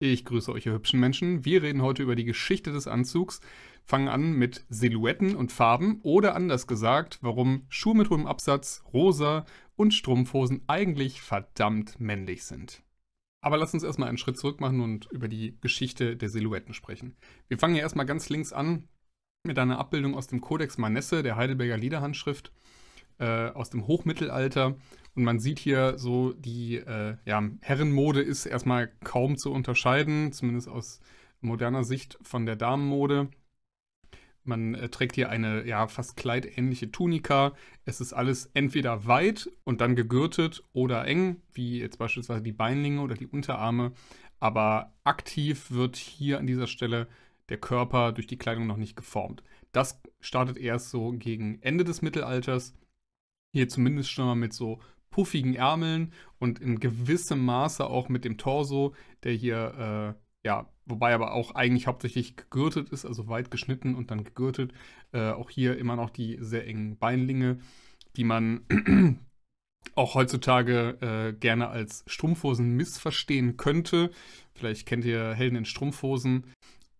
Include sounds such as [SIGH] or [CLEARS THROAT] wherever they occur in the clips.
Ich grüße euch, ihr hübschen Menschen. Wir reden heute über die Geschichte des Anzugs, fangen an mit Silhouetten und Farben oder anders gesagt, warum Schuhe mit hohem Absatz, rosa und Strumpfhosen eigentlich verdammt männlich sind. Aber lass uns erstmal einen Schritt zurück machen und über die Geschichte der Silhouetten sprechen. Wir fangen ja erstmal ganz links an mit einer Abbildung aus dem Codex Manesse, der Heidelberger Liederhandschrift. Äh, aus dem Hochmittelalter. Und man sieht hier so, die äh, ja, Herrenmode ist erstmal kaum zu unterscheiden, zumindest aus moderner Sicht von der Damenmode. Man äh, trägt hier eine ja, fast kleidähnliche Tunika. Es ist alles entweder weit und dann gegürtet oder eng, wie jetzt beispielsweise die Beinlinge oder die Unterarme. Aber aktiv wird hier an dieser Stelle der Körper durch die Kleidung noch nicht geformt. Das startet erst so gegen Ende des Mittelalters hier zumindest schon mal mit so puffigen Ärmeln und in gewissem Maße auch mit dem Torso, der hier, äh, ja, wobei aber auch eigentlich hauptsächlich gegürtet ist, also weit geschnitten und dann gegürtet. Äh, auch hier immer noch die sehr engen Beinlinge, die man [CLEARS THROAT] auch heutzutage äh, gerne als Strumpfhosen missverstehen könnte. Vielleicht kennt ihr Helden in Strumpfhosen.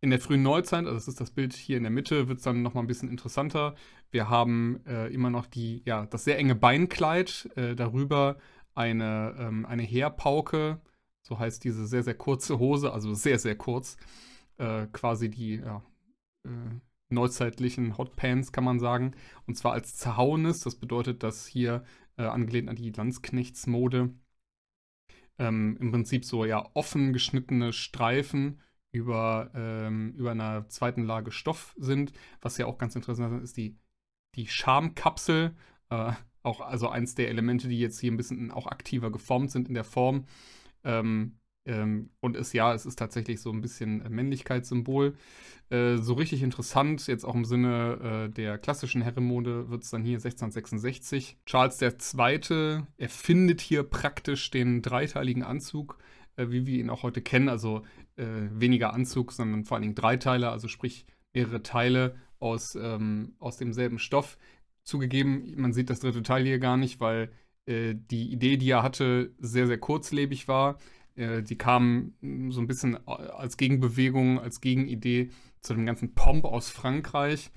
In der frühen Neuzeit, also das ist das Bild hier in der Mitte, wird es dann nochmal ein bisschen interessanter. Wir haben äh, immer noch die, ja, das sehr enge Beinkleid, äh, darüber eine, ähm, eine Heerpauke, so heißt diese sehr, sehr kurze Hose, also sehr, sehr kurz. Äh, quasi die ja, äh, neuzeitlichen Hotpants, kann man sagen. Und zwar als zerhauenes, das bedeutet, dass hier äh, angelehnt an die Landsknechtsmode ähm, im Prinzip so ja offen geschnittene Streifen über, ähm, über einer zweiten Lage Stoff sind. Was ja auch ganz interessant ist, ist, die die Schamkapsel, äh, auch also eins der Elemente, die jetzt hier ein bisschen auch aktiver geformt sind in der Form. Ähm, ähm, und es ja, es ist tatsächlich so ein bisschen Männlichkeitssymbol. Äh, so richtig interessant, jetzt auch im Sinne äh, der klassischen Herrenmode, wird es dann hier 1666. Charles II. erfindet hier praktisch den dreiteiligen Anzug, äh, wie wir ihn auch heute kennen. Also äh, weniger Anzug, sondern vor allen Dingen Dreiteiler, also sprich mehrere Teile aus, ähm, aus demselben Stoff. Zugegeben, man sieht das dritte Teil hier gar nicht, weil äh, die Idee, die er hatte, sehr, sehr kurzlebig war. Äh, die kam hm, so ein bisschen äh, als Gegenbewegung, als Gegenidee zu dem ganzen Pomp aus Frankreich,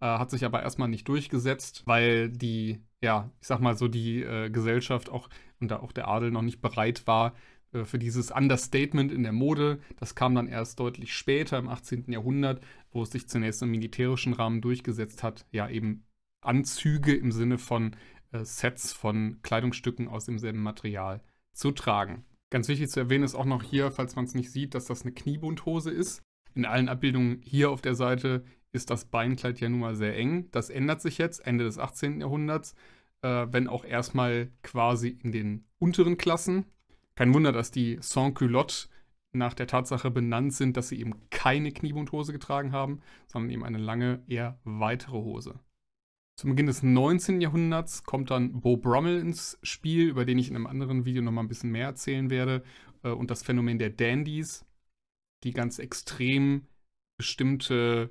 äh, hat sich aber erstmal nicht durchgesetzt, weil die, ja, ich sag mal so, die äh, Gesellschaft auch und da auch der Adel noch nicht bereit war, äh, für dieses Understatement in der Mode. Das kam dann erst deutlich später im 18. Jahrhundert, wo es sich zunächst im militärischen Rahmen durchgesetzt hat, ja eben Anzüge im Sinne von äh, Sets von Kleidungsstücken aus demselben Material zu tragen. Ganz wichtig zu erwähnen ist auch noch hier, falls man es nicht sieht, dass das eine Kniebundhose ist. In allen Abbildungen hier auf der Seite ist das Beinkleid ja nun mal sehr eng. Das ändert sich jetzt, Ende des 18. Jahrhunderts, äh, wenn auch erstmal quasi in den unteren Klassen kein Wunder, dass die Sans-Culottes nach der Tatsache benannt sind, dass sie eben keine Kniebundhose getragen haben, sondern eben eine lange, eher weitere Hose. Zum Beginn des 19. Jahrhunderts kommt dann Bo Brummel ins Spiel, über den ich in einem anderen Video nochmal ein bisschen mehr erzählen werde, äh, und das Phänomen der Dandys, die ganz extrem bestimmte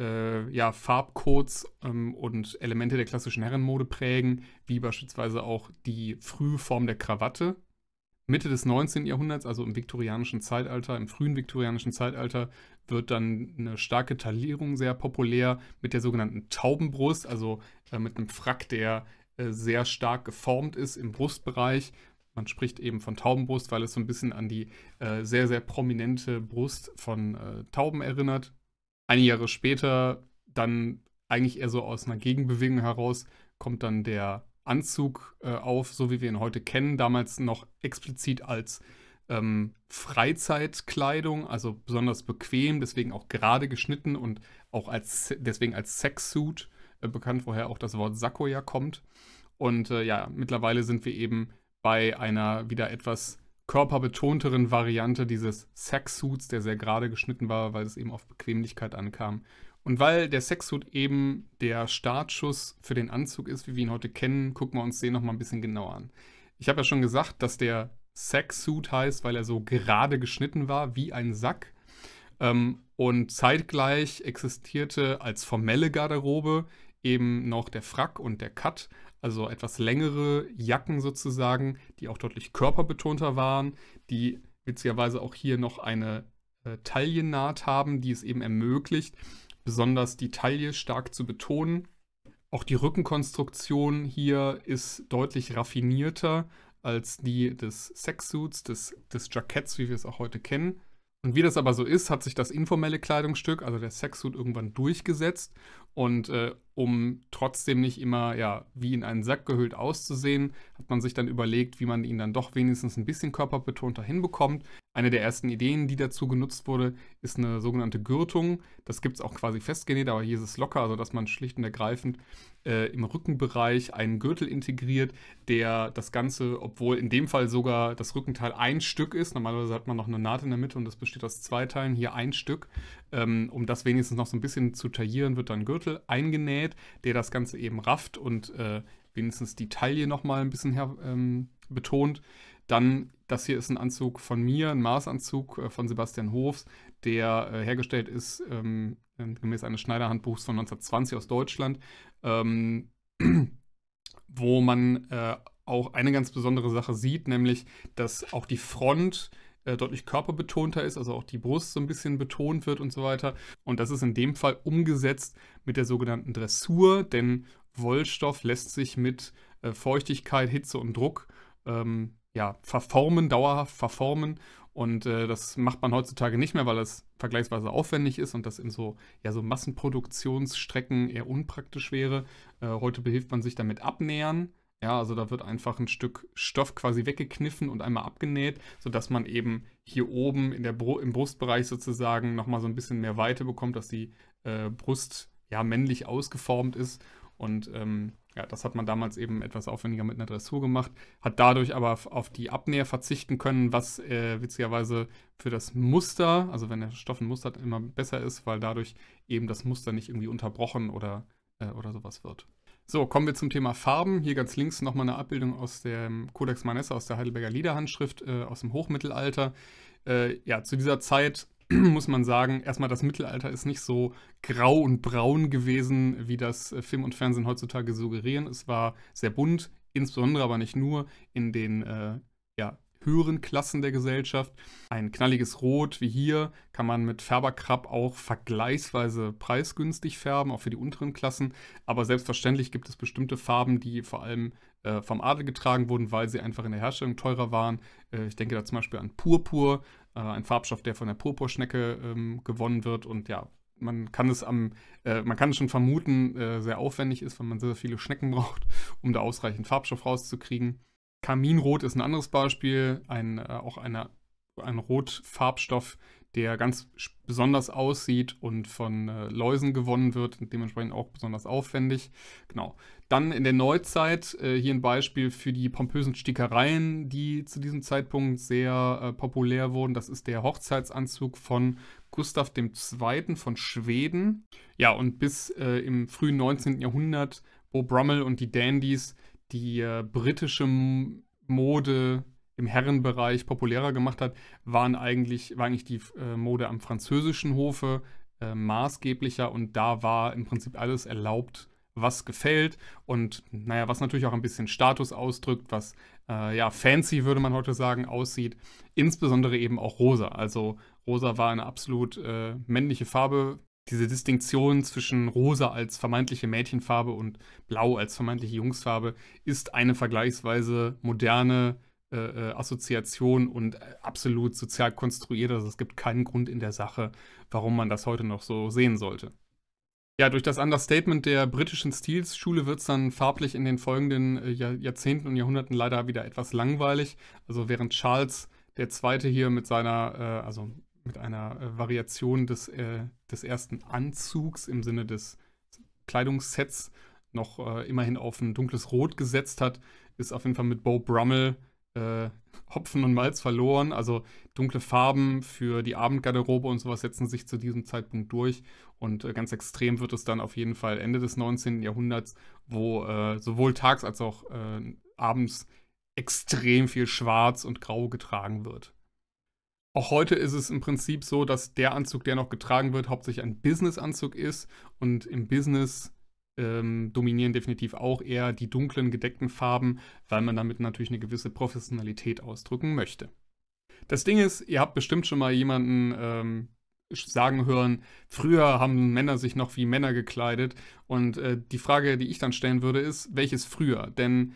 äh, ja, Farbcodes ähm, und Elemente der klassischen Herrenmode prägen, wie beispielsweise auch die frühe Form der Krawatte, Mitte des 19. Jahrhunderts, also im viktorianischen Zeitalter, im frühen viktorianischen Zeitalter, wird dann eine starke Talierung sehr populär mit der sogenannten Taubenbrust, also äh, mit einem Frack, der äh, sehr stark geformt ist im Brustbereich. Man spricht eben von Taubenbrust, weil es so ein bisschen an die äh, sehr, sehr prominente Brust von äh, Tauben erinnert. Einige Jahre später, dann eigentlich eher so aus einer Gegenbewegung heraus, kommt dann der Anzug äh, auf, so wie wir ihn heute kennen, damals noch explizit als ähm, Freizeitkleidung, also besonders bequem, deswegen auch gerade geschnitten und auch als deswegen als Sexsuit äh, bekannt, woher auch das Wort Sakko ja kommt. Und äh, ja, mittlerweile sind wir eben bei einer wieder etwas körperbetonteren Variante dieses Sexsuits, der sehr gerade geschnitten war, weil es eben auf Bequemlichkeit ankam. Und weil der Sexsuit eben der Startschuss für den Anzug ist, wie wir ihn heute kennen, gucken wir uns den nochmal ein bisschen genauer an. Ich habe ja schon gesagt, dass der Sexsuit heißt, weil er so gerade geschnitten war, wie ein Sack. Ähm, und zeitgleich existierte als formelle Garderobe eben noch der Frack und der Cut, also etwas längere Jacken sozusagen, die auch deutlich körperbetonter waren, die witzigerweise auch hier noch eine äh, Taillennaht haben, die es eben ermöglicht, besonders die Taille stark zu betonen. Auch die Rückenkonstruktion hier ist deutlich raffinierter als die des Sexsuits, des, des Jacketts, wie wir es auch heute kennen. Und wie das aber so ist, hat sich das informelle Kleidungsstück, also der Sexsuit, irgendwann durchgesetzt und äh, um trotzdem nicht immer ja, wie in einen Sack gehüllt auszusehen, hat man sich dann überlegt, wie man ihn dann doch wenigstens ein bisschen körperbetonter hinbekommt. Eine der ersten Ideen, die dazu genutzt wurde, ist eine sogenannte Gürtung. Das gibt es auch quasi festgenäht, aber hier ist es locker, also dass man schlicht und ergreifend äh, im Rückenbereich einen Gürtel integriert, der das Ganze, obwohl in dem Fall sogar das Rückenteil ein Stück ist, normalerweise hat man noch eine Naht in der Mitte und das besteht aus zwei Teilen, hier ein Stück. Ähm, um das wenigstens noch so ein bisschen zu taillieren, wird dann Gürtel Gürtel eingenäht, der das Ganze eben rafft und äh, wenigstens die Taille nochmal ein bisschen her, ähm, betont. Dann, das hier ist ein Anzug von mir, ein Maßanzug äh, von Sebastian Hofs, der äh, hergestellt ist ähm, ähm gemäß eines Schneiderhandbuchs von 1920 aus Deutschland, ähm, [CLEARS THROAT] wo man äh, auch eine ganz besondere Sache sieht, nämlich dass auch die Front äh, deutlich körperbetonter ist, also auch die Brust so ein bisschen betont wird und so weiter. Und das ist in dem Fall umgesetzt mit der sogenannten Dressur, denn Wollstoff lässt sich mit äh, Feuchtigkeit, Hitze und Druck ähm, ja, verformen, dauerhaft verformen. Und äh, das macht man heutzutage nicht mehr, weil das vergleichsweise aufwendig ist und das in so, ja, so Massenproduktionsstrecken eher unpraktisch wäre. Äh, heute behilft man sich damit abnähern. Ja, also da wird einfach ein Stück Stoff quasi weggekniffen und einmal abgenäht, sodass man eben hier oben in der Bru im Brustbereich sozusagen nochmal so ein bisschen mehr Weite bekommt, dass die äh, Brust ja männlich ausgeformt ist. Und ähm, ja, das hat man damals eben etwas aufwendiger mit einer Dressur gemacht, hat dadurch aber auf die Abnäher verzichten können, was äh, witzigerweise für das Muster, also wenn der Stoff ein Muster hat, immer besser ist, weil dadurch eben das Muster nicht irgendwie unterbrochen oder, äh, oder sowas wird. So, kommen wir zum Thema Farben. Hier ganz links nochmal eine Abbildung aus dem ähm, Codex Manessa, aus der Heidelberger Liederhandschrift, äh, aus dem Hochmittelalter. Äh, ja, zu dieser Zeit [CLEARS THROAT] muss man sagen, erstmal das Mittelalter ist nicht so grau und braun gewesen, wie das äh, Film und Fernsehen heutzutage suggerieren. Es war sehr bunt, insbesondere aber nicht nur in den äh, ja, höheren Klassen der Gesellschaft. Ein knalliges Rot wie hier kann man mit Färberkrab auch vergleichsweise preisgünstig färben, auch für die unteren Klassen. Aber selbstverständlich gibt es bestimmte Farben, die vor allem äh, vom Adel getragen wurden, weil sie einfach in der Herstellung teurer waren. Äh, ich denke da zum Beispiel an Purpur, äh, ein Farbstoff, der von der Purpurschnecke ähm, gewonnen wird und ja, man kann es am, äh, man kann es schon vermuten, äh, sehr aufwendig ist, wenn man sehr, sehr viele Schnecken braucht, um da ausreichend Farbstoff rauszukriegen. Kaminrot ist ein anderes Beispiel, ein, äh, auch eine, ein Rotfarbstoff, der ganz besonders aussieht und von äh, Läusen gewonnen wird und dementsprechend auch besonders aufwendig. Genau. Dann in der Neuzeit äh, hier ein Beispiel für die pompösen Stickereien, die zu diesem Zeitpunkt sehr äh, populär wurden. Das ist der Hochzeitsanzug von Gustav II. von Schweden. Ja, und bis äh, im frühen 19. Jahrhundert, wo Brummel und die Dandys die äh, britische Mode im Herrenbereich populärer gemacht hat, waren eigentlich, war eigentlich die äh, Mode am französischen Hofe äh, maßgeblicher und da war im Prinzip alles erlaubt, was gefällt und naja, was natürlich auch ein bisschen Status ausdrückt, was äh, ja fancy würde man heute sagen aussieht, insbesondere eben auch rosa. Also rosa war eine absolut äh, männliche Farbe diese Distinktion zwischen rosa als vermeintliche Mädchenfarbe und blau als vermeintliche Jungsfarbe ist eine vergleichsweise moderne äh, äh Assoziation und äh, absolut sozial konstruiert. Also es gibt keinen Grund in der Sache, warum man das heute noch so sehen sollte. Ja, durch das Understatement der britischen Stilsschule wird es dann farblich in den folgenden äh, Jahrzehnten und Jahrhunderten leider wieder etwas langweilig. Also während Charles II. hier mit seiner, äh, also mit einer äh, Variation des, äh, des ersten Anzugs im Sinne des Kleidungssets noch äh, immerhin auf ein dunkles Rot gesetzt hat, ist auf jeden Fall mit Bo Brummel äh, Hopfen und Malz verloren. Also dunkle Farben für die Abendgarderobe und sowas setzen sich zu diesem Zeitpunkt durch. Und äh, ganz extrem wird es dann auf jeden Fall Ende des 19. Jahrhunderts, wo äh, sowohl tags als auch abends extrem viel Schwarz und Grau getragen wird. Auch heute ist es im Prinzip so, dass der Anzug, der noch getragen wird, hauptsächlich ein Business-Anzug ist und im Business ähm, dominieren definitiv auch eher die dunklen, gedeckten Farben, weil man damit natürlich eine gewisse Professionalität ausdrücken möchte. Das Ding ist, ihr habt bestimmt schon mal jemanden ähm, sagen hören, früher haben Männer sich noch wie Männer gekleidet. Und äh, die Frage, die ich dann stellen würde, ist, welches früher? Denn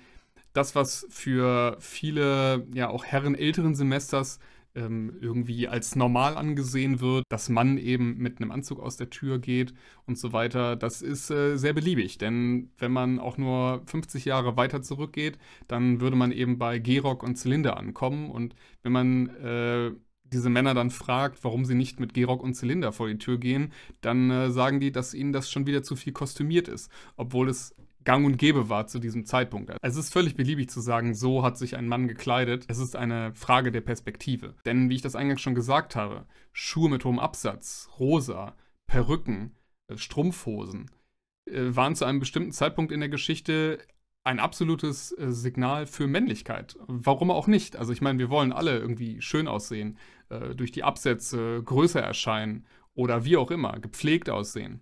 das, was für viele, ja auch Herren älteren Semesters ähm, irgendwie als normal angesehen wird, dass Mann eben mit einem Anzug aus der Tür geht und so weiter, das ist äh, sehr beliebig. Denn wenn man auch nur 50 Jahre weiter zurückgeht, dann würde man eben bei Gerock und Zylinder ankommen. Und wenn man äh, diese Männer dann fragt, warum sie nicht mit Gerock und Zylinder vor die Tür gehen, dann äh, sagen die, dass ihnen das schon wieder zu viel kostümiert ist, obwohl es gang und gäbe war zu diesem Zeitpunkt. Es ist völlig beliebig zu sagen, so hat sich ein Mann gekleidet. Es ist eine Frage der Perspektive. Denn wie ich das eingangs schon gesagt habe, Schuhe mit hohem Absatz, rosa, Perücken, äh, Strumpfhosen äh, waren zu einem bestimmten Zeitpunkt in der Geschichte ein absolutes äh, Signal für Männlichkeit. Warum auch nicht? Also ich meine, wir wollen alle irgendwie schön aussehen, durch die Absätze größer erscheinen oder wie auch immer, gepflegt aussehen.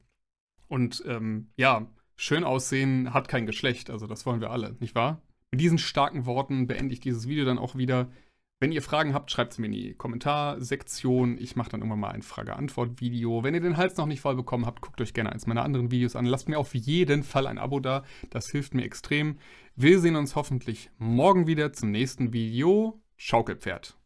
Und ähm, ja, Schön aussehen hat kein Geschlecht, also das wollen wir alle, nicht wahr? Mit diesen starken Worten beende ich dieses Video dann auch wieder. Wenn ihr Fragen habt, schreibt es mir in die Kommentarsektion. Ich mache dann irgendwann mal ein Frage-Antwort-Video. Wenn ihr den Hals noch nicht voll bekommen habt, guckt euch gerne eins meiner anderen Videos an. Lasst mir auf jeden Fall ein Abo da. Das hilft mir extrem. Wir sehen uns hoffentlich morgen wieder zum nächsten Video. Schaukelpferd.